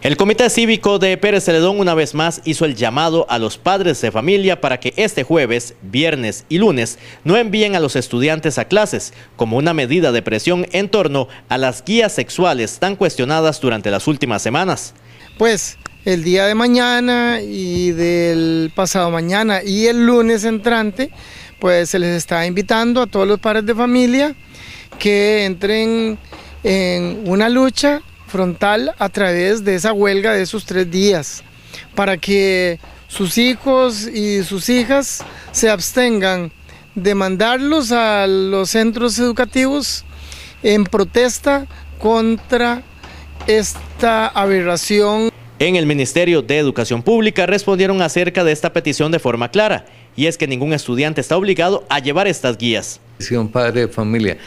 El Comité Cívico de Pérez Celedón una vez más hizo el llamado a los padres de familia para que este jueves, viernes y lunes no envíen a los estudiantes a clases como una medida de presión en torno a las guías sexuales tan cuestionadas durante las últimas semanas. Pues el día de mañana y del pasado mañana y el lunes entrante, pues se les está invitando a todos los padres de familia que entren en una lucha frontal a través de esa huelga de esos tres días, para que sus hijos y sus hijas se abstengan de mandarlos a los centros educativos en protesta contra esta aberración. En el Ministerio de Educación Pública respondieron acerca de esta petición de forma clara, y es que ningún estudiante está obligado a llevar estas guías. padre de familia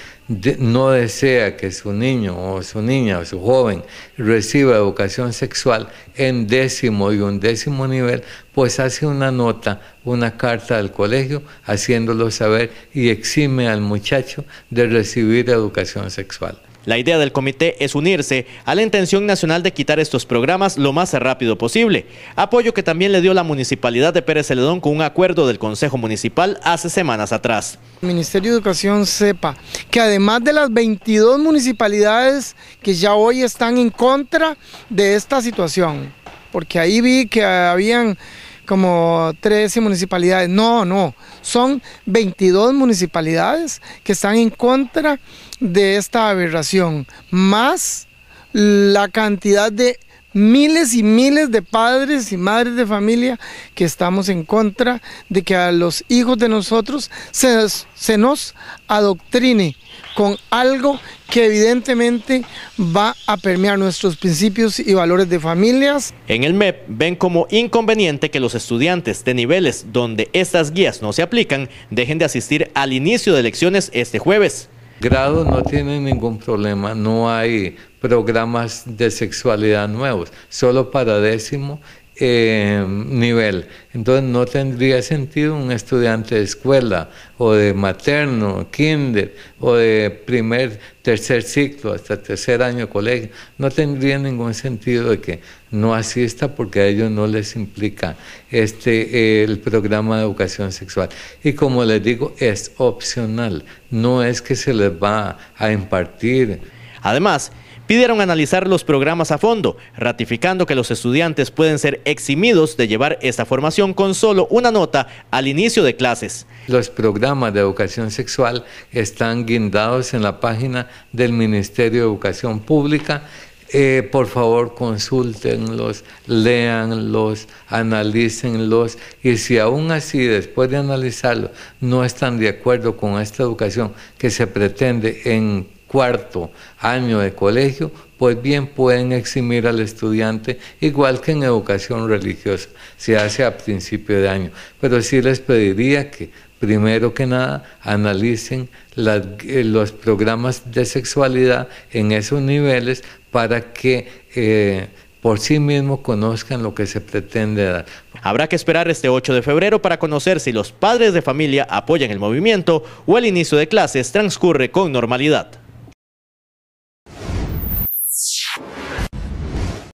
no desea que su niño o su niña o su joven reciba educación sexual en décimo y undécimo nivel, pues hace una nota, una carta al colegio haciéndolo saber y exime al muchacho de recibir educación sexual. La idea del comité es unirse a la intención nacional de quitar estos programas lo más rápido posible, apoyo que también le dio la Municipalidad de Pérez Celedón con un acuerdo del Consejo Municipal hace semanas atrás. El Ministerio de Educación sepa que además de las 22 municipalidades que ya hoy están en contra de esta situación, porque ahí vi que habían como 13 municipalidades. No, no, son 22 municipalidades que están en contra de esta aberración, más la cantidad de miles y miles de padres y madres de familia que estamos en contra de que a los hijos de nosotros se, nos adoctrine con algo que evidentemente va a permear nuestros principios y valores de familias. En el MEP ven como inconveniente que los estudiantes de niveles donde estas guías no se aplican dejen de asistir al inicio de lecciones este jueves grado no tienen ningún problema, no hay programas de sexualidad nuevos, solo para décimo eh, nivel. Entonces no tendría sentido un estudiante de escuela o de materno, kinder o de primer, tercer ciclo hasta tercer año de colegio. No tendría ningún sentido de que no asista porque a ellos no les implica este, eh, el programa de educación sexual. Y como les digo, es opcional, no es que se les va a impartir. Además, pidieron analizar los programas a fondo, ratificando que los estudiantes pueden ser eximidos de llevar esta formación con solo una nota al inicio de clases. Los programas de educación sexual están guindados en la página del Ministerio de Educación Pública eh, por favor consúltenlos, leanlos, analícenlos y si aún así después de analizarlos no están de acuerdo con esta educación que se pretende en cuarto año de colegio, pues bien pueden eximir al estudiante, igual que en educación religiosa, se hace a principio de año. Pero sí les pediría que, primero que nada, analicen eh, los programas de sexualidad en esos niveles para que... Eh, por sí mismo conozcan lo que se pretende dar. Habrá que esperar este 8 de febrero para conocer si los padres de familia apoyan el movimiento o el inicio de clases transcurre con normalidad.